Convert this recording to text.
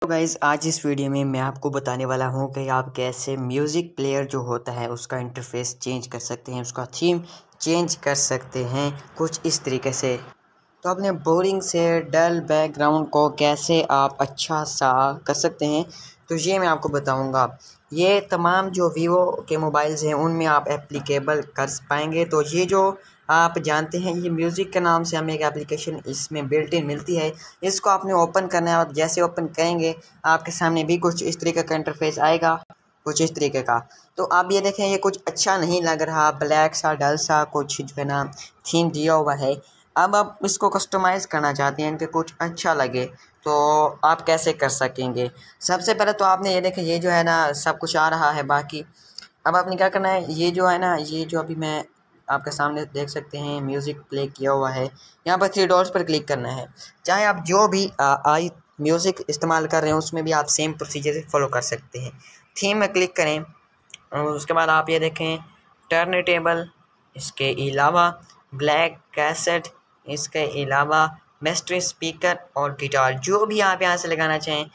तो गाइज़ आज इस वीडियो में मैं आपको बताने वाला हूँ कि आप कैसे म्यूज़िक प्लेयर जो होता है उसका इंटरफेस चेंज कर सकते हैं उसका थीम चेंज कर सकते हैं कुछ इस तरीके से तो अपने बोरिंग से डल बैकग्राउंड को कैसे आप अच्छा सा कर सकते हैं तो ये मैं आपको बताऊंगा ये तमाम जो वीवो के मोबाइल्स हैं उनमें आप एप्लीकेबल कर पाएंगे तो ये जो आप जानते हैं ये म्यूज़िक के नाम से हमें एक एप्लीकेशन इसमें बिल्ट इन मिलती है इसको आपने ओपन करना है और जैसे ओपन करेंगे आपके सामने भी कुछ इस तरीके का इंटरफेस आएगा कुछ इस तरीके का तो आप ये देखें ये कुछ अच्छा नहीं लग रहा ब्लैक सा डल सा कुछ जो है ना थीम दिया हुआ है अब आप इसको कस्टमाइज़ करना चाहते हैं इनके कुछ अच्छा लगे तो आप कैसे कर सकेंगे सबसे पहले तो आपने ये देखा ये जो है ना सब कुछ आ रहा है बाकी अब आपने क्या करना है ये जो है ना ये जो अभी मैं आपके सामने देख सकते हैं म्यूज़िक प्ले किया हुआ है यहाँ पर थ्री डॉट्स पर क्लिक करना है चाहे आप जो भी आ, आई म्यूज़िक इस्तेमाल कर रहे हैं उसमें भी आप सेम प्रोसीजर से फॉलो कर सकते हैं थीम में क्लिक करें और उसके बाद आप ये देखें टर्न टेबल इसके अलावा ब्लैक कैसेट इसके अलावा मेस्ट्री स्पीकर और गिटार जो भी आप यहाँ से लगाना चाहें